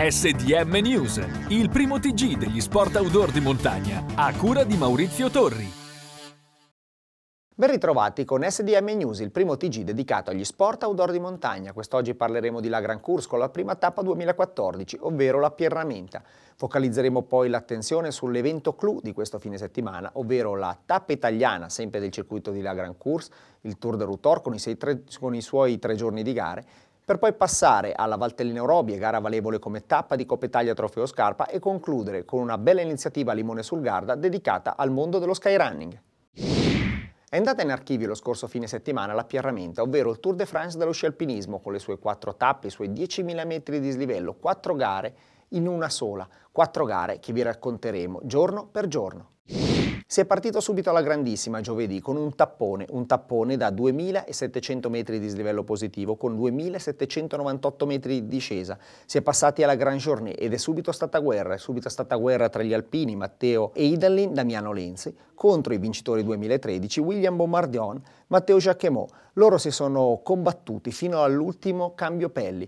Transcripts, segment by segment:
SDM News, il primo TG degli sport outdoor di montagna, a cura di Maurizio Torri. Ben ritrovati con SDM News, il primo TG dedicato agli sport outdoor di montagna. Quest'oggi parleremo di La Gran Course con la prima tappa 2014, ovvero la Pierramenta. Focalizzeremo poi l'attenzione sull'evento clou di questo fine settimana, ovvero la tappa italiana, sempre del circuito di La Gran Course, il Tour de Routor con i, tre, con i suoi tre giorni di gare, per poi passare alla Valtellina Orobie, gara valevole come tappa di Coppa Italia Trofeo Scarpa e concludere con una bella iniziativa Limone sul Garda dedicata al mondo dello skyrunning. È andata in archivio lo scorso fine settimana la Pierramenta, ovvero il Tour de France dello sci alpinismo con le sue quattro tappe, i suoi 10.000 metri di slivello, quattro gare in una sola, quattro gare che vi racconteremo giorno per giorno. Si è partito subito alla grandissima giovedì con un tappone, un tappone da 2.700 metri di dislivello positivo con 2.798 metri di discesa. Si è passati alla Grand journée ed è subito stata guerra, è subito stata guerra tra gli alpini Matteo e Idallin, Damiano Lenzi, contro i vincitori 2013 William Bombardion, Matteo Jacquemot. Loro si sono combattuti fino all'ultimo cambio pelli.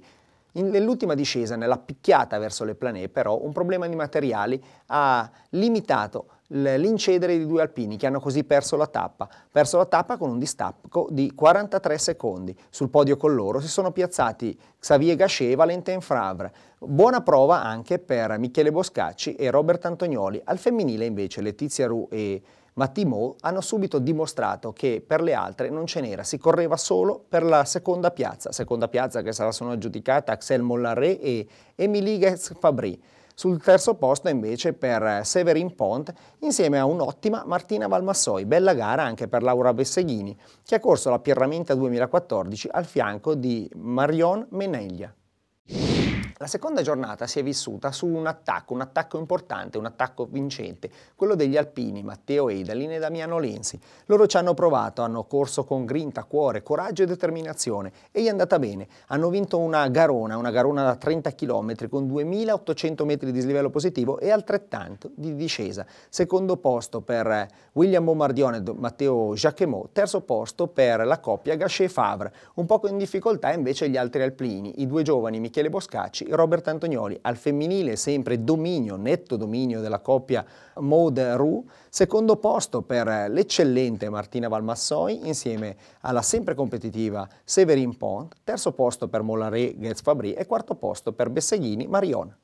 Nell'ultima discesa, nella picchiata verso le planee, però, un problema di materiali ha limitato l'incedere di due alpini che hanno così perso la tappa, perso la tappa con un distacco di 43 secondi. Sul podio con loro si sono piazzati Xavier Gachet e Valentin Favre. Buona prova anche per Michele Boscacci e Robert Antonioli. Al femminile invece Letizia Roux e Mattimo hanno subito dimostrato che per le altre non ce n'era, si correva solo per la seconda piazza, seconda piazza che sarà sono aggiudicata Axel Mollaré e Emilie Getz-Fabry. Sul terzo posto invece per eh, Severin Pont insieme a un'ottima Martina Valmassoi, bella gara anche per Laura Besseghini che ha corso la Pierramenta 2014 al fianco di Marion Meneglia. La seconda giornata si è vissuta su un attacco, un attacco importante, un attacco vincente, quello degli alpini Matteo Edalin e Damiano Lenzi. Loro ci hanno provato, hanno corso con grinta, cuore, coraggio e determinazione e gli è andata bene. Hanno vinto una garona, una garona da 30 km con 2800 metri di slivello positivo e altrettanto di discesa. Secondo posto per William Bombardione e Matteo Jacquemot, terzo posto per la coppia Gachet-Favre. Un poco in difficoltà invece gli altri alpini, i due giovani Michele Boscacci Robert Antonioli, al femminile sempre dominio, netto dominio della coppia Maude Roux, secondo posto per l'eccellente Martina Valmassoi insieme alla sempre competitiva Severin Pont, terzo posto per Molaré Ghezz Fabri e quarto posto per Besseghini Marion.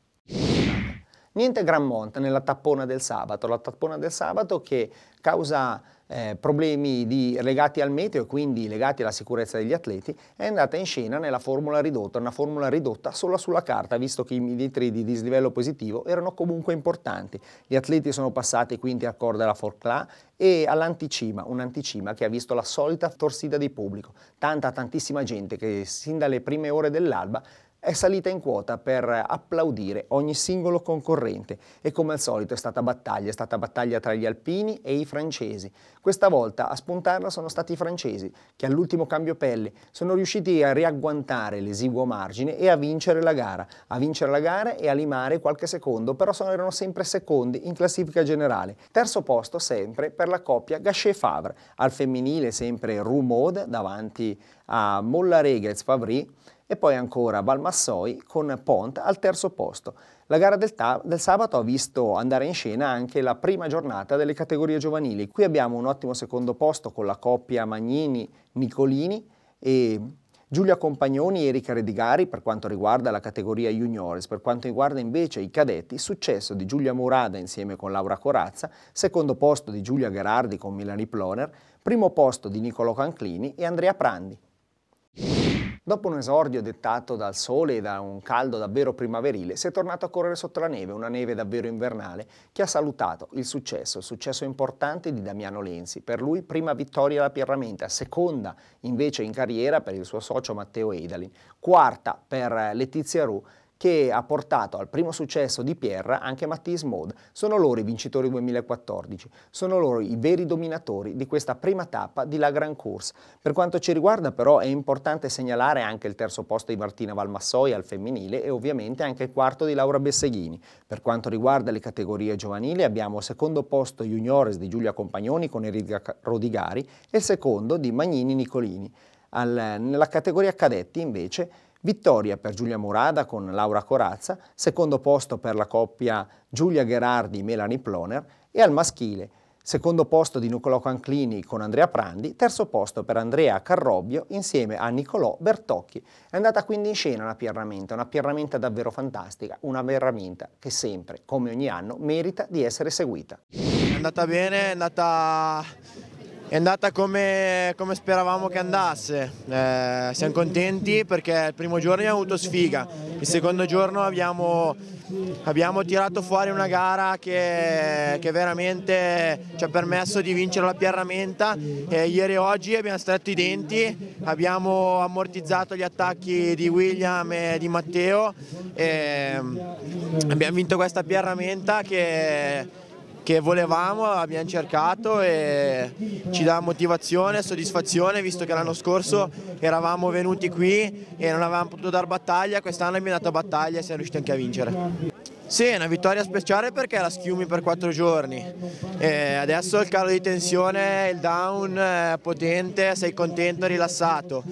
Niente gran monta nella tappona del sabato, la tappona del sabato che causa eh, problemi di, legati al meteo e quindi legati alla sicurezza degli atleti, è andata in scena nella formula ridotta, una formula ridotta solo sulla carta, visto che i litri di dislivello positivo erano comunque importanti. Gli atleti sono passati quindi a corda alla forclà e all'anticima, un'anticima che ha visto la solita torsida di pubblico, tanta tantissima gente che sin dalle prime ore dell'alba è salita in quota per applaudire ogni singolo concorrente e come al solito è stata battaglia, è stata battaglia tra gli alpini e i francesi. Questa volta a spuntarla sono stati i francesi che all'ultimo cambio pelle sono riusciti a riagguantare l'esiguo margine e a vincere la gara, a vincere la gara e a limare qualche secondo, però sono, erano sempre secondi in classifica generale. Terzo posto sempre per la coppia Gachet-Favre, al femminile sempre roux Rumaud davanti a Mollarega e Favry e poi ancora Valmassoi con Pont al terzo posto. La gara del, del, sabato ha visto andare in scena anche la prima giornata delle categorie giovanili. Qui abbiamo un ottimo secondo posto con la coppia Magnini-Nicolini e Giulia Compagnoni e Erika Redigari per quanto riguarda la categoria juniores, per quanto riguarda invece i cadetti, successo di Giulia Murada insieme con Laura Corazza, secondo posto di Giulia Gherardi con Milani Ploner, primo posto di Nicolo Canclini e Andrea Prandi. Dopo un esordio dettato dal sole e da un caldo davvero primaverile, si è tornato a correre sotto la neve, una neve davvero invernale, che ha salutato il successo, il successo importante di Damiano Lenzi. Per lui prima vittoria alla Pierramenta, seconda invece in carriera per il suo socio Matteo Edalin, quarta per Letizia Roux, che ha portato al primo successo di Pierre anche Matthias Maud. Sono loro i vincitori 2014, sono loro i veri dominatori di questa prima tappa di La Gran Course. Per quanto ci riguarda però è importante segnalare anche il terzo posto di Martina Valmassoi al femminile e ovviamente anche il quarto di Laura Besseghini. Per quanto riguarda le categorie giovanili abbiamo il secondo posto juniores di Giulia Compagnoni con Erika Rodigari e il secondo di Magnini Nicolini. Al, nella categoria cadetti invece Vittoria per Giulia Murada con Laura Corazza, secondo posto per la coppia Giulia Gherardi-Melanie Ploner e al maschile secondo posto di Niccolò Canclini con Andrea Prandi, terzo posto per Andrea Carrobbio insieme a Nicolò Bertocchi. È andata quindi in scena una pierramenta, una pierramenta davvero fantastica, una pierramenta che sempre, come ogni anno, merita di essere seguita. È andata bene, è andata è andata come, come, speravamo che andasse, eh, siamo contenti perché il primo giorno abbiamo avuto sfiga, il secondo giorno abbiamo, abbiamo tirato fuori una gara che, che, veramente ci ha permesso di vincere la Piarramenta, eh, ieri e oggi abbiamo stretto i denti, abbiamo ammortizzato gli attacchi di William e di Matteo e abbiamo vinto questa Piarramenta che che volevamo, abbiamo cercato e ci dà motivazione e soddisfazione visto che l'anno scorso eravamo venuti qui e non avevamo potuto dare battaglia, quest'anno abbiamo dato battaglia e siamo riusciti anche a vincere. Sì, è una vittoria speciale perché la schiumi per quattro giorni. E adesso il calo di tensione, il down è eh, potente, sei contento, rilassato.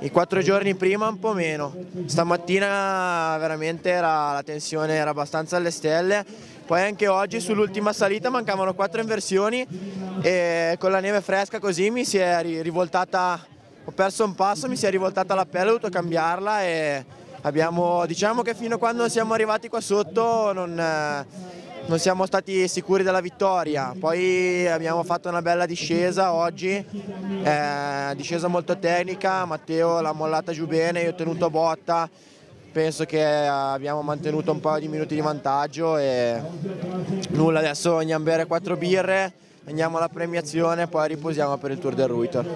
I quattro giorni prima un po' meno. Stamattina veramente era, la tensione era abbastanza alle stelle poi anche oggi sull'ultima salita mancavano quattro inversioni e con la neve fresca così mi si è rivoltata, ho perso un passo, mi si è rivoltata la pelle, ho dovuto cambiarla e abbiamo, diciamo che fino a quando siamo arrivati qua sotto non, non siamo stati sicuri della vittoria. Poi abbiamo fatto una bella discesa oggi, eh, discesa molto tecnica, Matteo l'ha mollata giù bene, io ho tenuto botta penso che eh, abbiamo mantenuto un paio di minuti di vantaggio e nulla, adesso andiamo a bere quattro birre, andiamo alla premiazione e poi riposiamo per il Tour del Ruiter.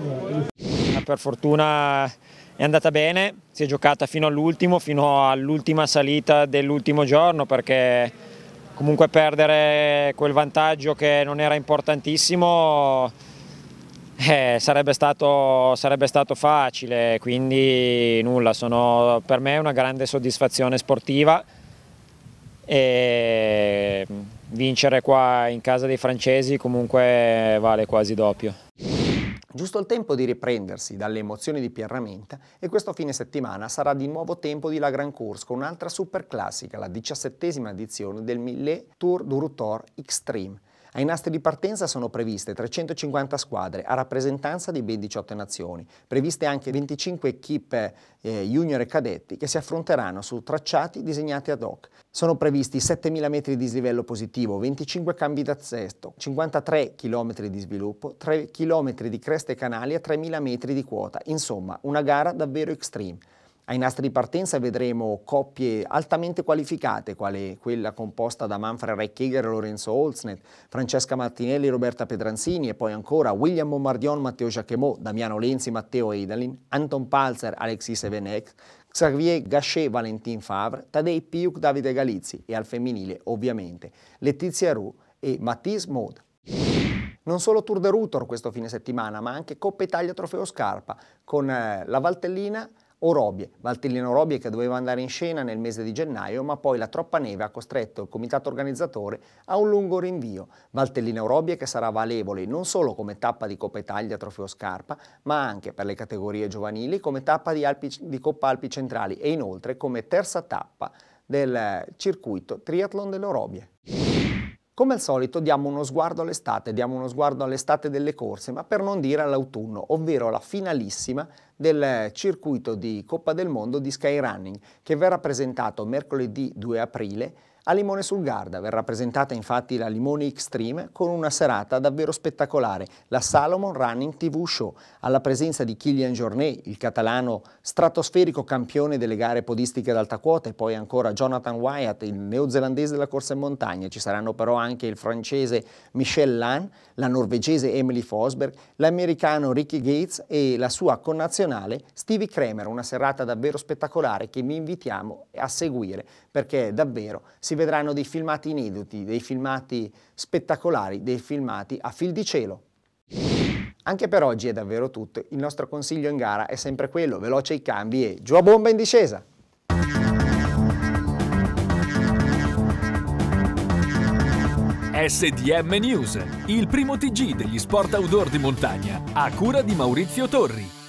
Ah, per fortuna è andata bene, si è giocata fino all'ultimo, fino all'ultima salita dell'ultimo giorno perché comunque perdere quel vantaggio che non era importantissimo eh, sarebbe, stato, sarebbe, stato, facile, quindi nulla, sono per me è una grande soddisfazione sportiva e vincere qua in casa dei francesi comunque vale quasi doppio. Giusto il tempo di riprendersi dalle emozioni di Pierramenta e questo fine settimana sarà di nuovo tempo di La Grand Course con un'altra super classica, la diciassettesima edizione del Millet Tour du Routor Extreme ai nastri di partenza sono previste 350 squadre a rappresentanza di ben 18 nazioni, previste anche 25 equip eh, junior e cadetti che si affronteranno su tracciati disegnati ad hoc. Sono previsti 7.000 metri di dislivello positivo, 25 cambi d'assesto, 53 km di sviluppo, 3 km di creste canali e 3.000 metri di quota. Insomma, una gara davvero extreme. Ai nastri di partenza vedremo coppie altamente qualificate, quale quella composta da Manfred Reichiger e Lorenzo Holznet, Francesca Martinelli e Roberta Pedranzini e poi ancora William Bombardion, Matteo Jacquemot, Damiano Lenzi, Matteo Edalin, Anton Palzer, Alexis Evenek, Xavier Gachet, Valentin Favre, Tadei Piuk, Davide Galizzi e al femminile ovviamente Letizia Roux e Matisse Maud. Non solo Tour de Rutor questo fine settimana, ma anche Coppa Italia Trofeo Scarpa con eh, la Valtellina Orobie, Valtellino Orobie che doveva andare in scena nel mese di gennaio, ma poi la troppa neve ha costretto il comitato organizzatore a un lungo rinvio. Valtellino Orobie che sarà valevole non solo come tappa di Coppa Italia Trofeo Scarpa, ma anche per le categorie giovanili come tappa di, Alpi, di Coppa Alpi Centrali e inoltre come terza tappa del circuito Triathlon dell'Orobie. Come al solito diamo uno sguardo all'estate, diamo uno sguardo all'estate delle corse, ma per non dire all'autunno, ovvero alla finalissima del circuito di Coppa del Mondo di Skyrunning, che verrà presentato mercoledì 2 aprile a Limone sul Garda verrà presentata infatti la Limone Extreme con una serata davvero spettacolare, la Salomon Running TV Show, alla presenza di Kilian Jornet, il catalano stratosferico campione delle gare podistiche ad alta quota e poi ancora Jonathan Wyatt, il neozelandese della corsa in montagna. Ci saranno però anche il francese Michel Lann, la norvegese Emily Fosberg, l'americano Ricky Gates e la sua connazionale Stevie Kramer. Una serata davvero spettacolare che vi invitiamo a seguire perché davvero si vedranno dei filmati inediti, dei filmati spettacolari, dei filmati a fil di cielo. Anche per oggi è davvero tutto, il nostro consiglio in gara è sempre quello, veloce i cambi e giù a bomba in discesa! SDM News, il primo TG degli sport outdoor di montagna, a cura di Maurizio Torri.